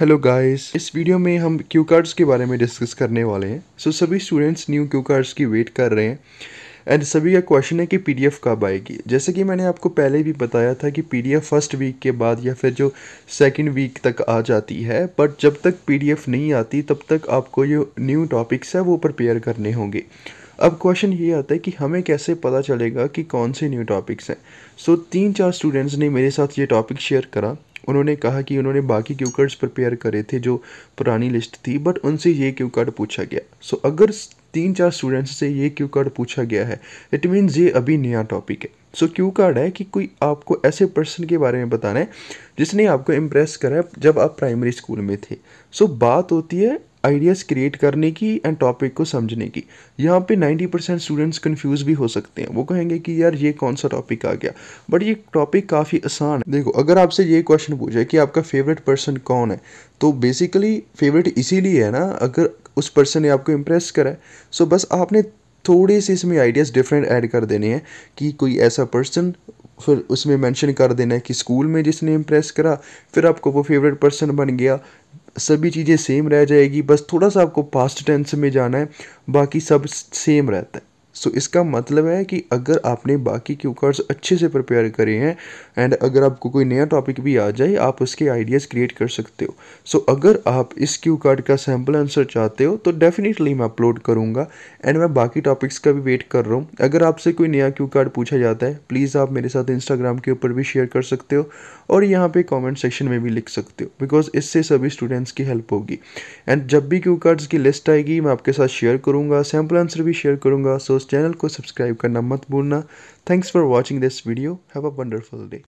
hello guys इस video में हम क्यू कार्ड्स के बारे में डिस्कस करने वाले हैं सो so, सभी स्टूडेंट्स न्यू क्यू कार्ड्स की वेट कर रहे हैं एंड सभी का क्वेश्चन है कि पीडीएफ कब आएगी जैसे कि मैंने आपको पहले भी बताया था कि पीडीएफ फर्स्ट वीक के बाद या फिर जो सेकंड वीक तक आ जाती है बट जब तक पीडीएफ नहीं आती तब तक आपको जो न्यू टॉपिक्स है वो प्रिपेयर करने होंगे अब क्वेश्चन ये आता है कि हमें कैसे पता चलेगा कि कौन से न्यू टॉपिक्स हैं सो so, तीन चार स्टूडेंट्स ने मेरे साथ ये टॉपिक शेयर करा उन्होंने कहा कि उन्होंने बाकी क्यू कार्ड्स प्रिपेयर करे थे जो पुरानी लिस्ट थी बट उनसे ये क्यू कार्ड पूछा गया सो so, अगर तीन चार स्टूडेंट्स से ये क्यू कार्ड पूछा गया है इट मीन्स ये अभी नया टॉपिक है सो so, क्यू कार्ड है कि कोई आपको ऐसे पर्सन के बारे में बताना है जिसने आपको इम्प्रेस करा है जब आप प्राइमरी स्कूल में थे सो so, बात होती है आइडियाज़ क्रिएट करने की एंड टॉपिक को समझने की यहाँ पे 90 परसेंट स्टूडेंट्स कन्फ्यूज़ भी हो सकते हैं वो कहेंगे कि यार ये कौन सा टॉपिक आ गया बट ये टॉपिक काफ़ी आसान है देखो अगर आपसे ये क्वेश्चन पूछे कि आपका फेवरेट पर्सन कौन है तो बेसिकली फेवरेट इसीलिए है ना अगर उस पर्सन ने आपको इम्प्रेस करा है सो बस आपने थोड़े से इसमें आइडियाज़ डिफरेंट ऐड कर देने हैं कि कोई ऐसा पर्सन फिर उसमें मेंशन कर देना है कि स्कूल में जिसने इम्प्रेस करा फिर आपको वो फेवरेट पर्सन बन गया सभी चीज़ें सेम रह जाएगी बस थोड़ा सा आपको पास्ट टेंस में जाना है बाकी सब सेम रहता है सो so, इसका मतलब है कि अगर आपने बाकी क्यू कार्ड्स अच्छे से प्रिपेयर करे हैं एंड अगर आपको कोई नया टॉपिक भी आ जाए आप उसके आइडियाज़ क्रिएट कर सकते हो सो so, अगर आप इस क्यू कार्ड का सैम्पल आंसर चाहते हो तो डेफिनेटली मैं अपलोड करूँगा एंड मैं बाकी टॉपिक्स का भी वेट कर रहा हूँ अगर आपसे कोई नया क्यू कार्ड पूछा जाता है प्लीज़ आप मेरे साथ इंस्टाग्राम के ऊपर भी शेयर कर सकते हो और यहाँ पर कॉमेंट सेक्शन में भी लिख सकते हो बिकॉज इससे सभी स्टूडेंट्स की हेल्प होगी एंड जब भी क्यू कार्ड्स की लिस्ट आएगी मैं आपके साथ शेयर करूँगा सैम्पल आंसर भी शेयर करूँगा सो चैनल को सब्सक्राइब करना मत भूलना thanks for watching this video have a wonderful day